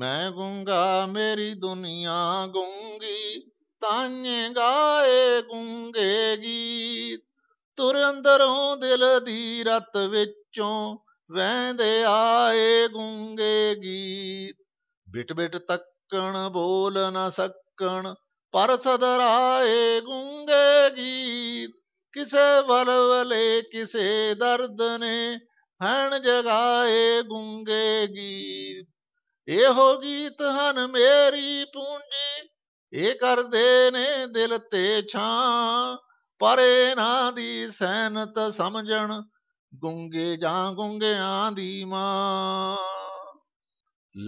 ਮੈਂ ਗੁੰਗਾ ਮੇਰੀ ਦੁਨੀਆ ਗੁੰਗੀ ਤਾਨੇ ਗਾਏ ਗੁੰਗੇ ਗੀਤ ਤੁਰ ਅੰਦਰੋਂ ਦਿਲ ਦੀ ਰਤ ਵਿੱਚੋਂ ਵਹਿੰਦੇ ਆਏ ਗੁੰਗੇ ਗੀਤ ਬਿਟ ਬਿਟ ਤੱਕਣ ਬੋਲ ਨਾ ਸਕਣ ਪਰ ਸਦਰਾਏ ਗੁੰਗੇ ਗੀਤ ਕਿਸੇ ਵਲਵਲੇ ਕਿਸੇ ਦਰਦ ਨੇ ਹਣ ਜਗਾਏ ਗੁੰਗੇ ਗੀਤ ਇਹੋ ਗੀਤ ਹਨ ਮੇਰੀ ਪੂੰਜੀ ਇਹ ਕਰਦੇ ਨੇ ਦਿਲ ਤੇ ਛਾਂ ਪਰ ਨਾ ਦੀ ਸੈਨਤ ਸਮਝਣ ਗੁੰਗੇ ਜਾਂ ਗੁੰਗਿਆਂ ਦੀ ਮਾਂ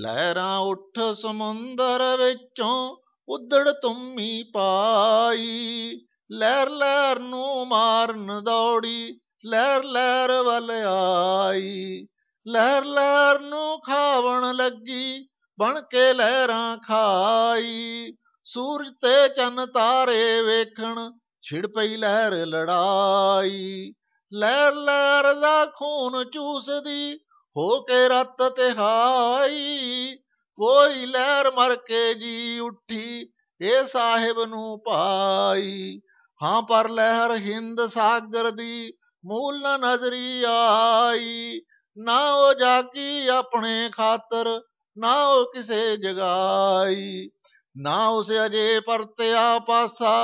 ਲਹਿਰਾਂ ਉੱਠ ਸਮੁੰਦਰ ਵਿੱਚੋਂ ਉਦੜ ਤੁਮੀ ਪਾਈ ਲਹਿਰ ਲਹਿਰ ਨੂੰ ਮਾਰਨ ਦੌੜੀ ਲਹਿਰ ਲਹਿਰ ਵੱਲ ਆਈ ਲਹਿਰ ਲਹਿਰ ਨੂੰ ਖਾਵਣ ਲੱਗੀ ਬਣ ਕੇ ਲਹਿਰਾਂ ਖਾਈ ਸੂਰਜ ਤੇ ਚੰਨ ਤਾਰੇ ਵੇਖਣ ਛਿੜ ਪਈ ਲਹਿਰ ਲੜਾਈ ਲਹਿਰ ਲਹਿਰ ਦਾ ਖੂਨ ਚੂਸਦੀ ਹੋ ਕੇ ਰਤ ਤੇ ਹਾਈ ਕੋਈ ਲਹਿਰ ਮਰ ਕੇ ਜੀ ਉੱਠੀ ਏ ਸਾਹਿਬ ਨੂੰ ਪਾਈ ਹਾਂ ਪਰ ਲਹਿਰ ਹਿੰਦ ਸਾਗਰ ਦੀ ਮੂਲ ਨਾ ਨਜ਼ਰੀ ਆਈ ਨਾ ਉਹ ਕੀ ਆਪਣੇ ਖਾਤਰ ਨਾ ਉਹ ਕਿਸੇ ਜਗਾਈ ਨਾ ਉਸ ਅਜੇ ਪਰਤਿਆ ਪਾਸਾ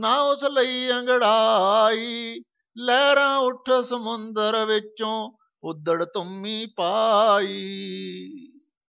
ਨਾ ਉਸ ਲਈ ਅੰਗੜਾਈ ਲਹਿਰਾਂ ਉੱਠ ਸਮੁੰਦਰ ਵਿੱਚੋਂ ਉਦੜ ਤੁਮੀ ਪਾਈ